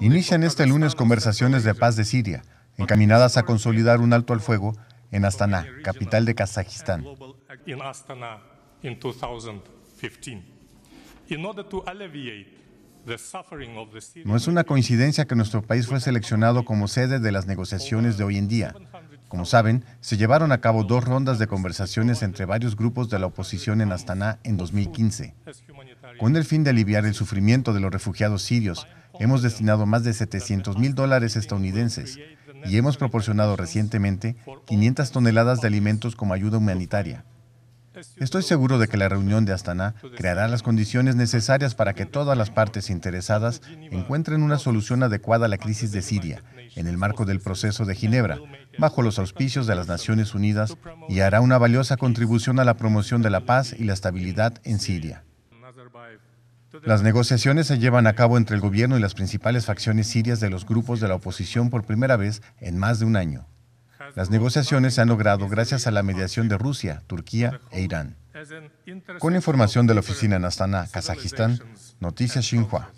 Inician este lunes conversaciones de paz de Siria, encaminadas a consolidar un alto al fuego en Astana, capital de Kazajistán. No es una coincidencia que nuestro país fue seleccionado como sede de las negociaciones de hoy en día. Como saben, se llevaron a cabo dos rondas de conversaciones entre varios grupos de la oposición en Astana en 2015, con el fin de aliviar el sufrimiento de los refugiados sirios Hemos destinado más de 700 mil dólares estadounidenses y hemos proporcionado recientemente 500 toneladas de alimentos como ayuda humanitaria. Estoy seguro de que la reunión de Astana creará las condiciones necesarias para que todas las partes interesadas encuentren una solución adecuada a la crisis de Siria en el marco del proceso de Ginebra, bajo los auspicios de las Naciones Unidas, y hará una valiosa contribución a la promoción de la paz y la estabilidad en Siria. Las negociaciones se llevan a cabo entre el gobierno y las principales facciones sirias de los grupos de la oposición por primera vez en más de un año. Las negociaciones se han logrado gracias a la mediación de Rusia, Turquía e Irán. Con información de la oficina en Astana, Kazajistán, Noticias Xinhua.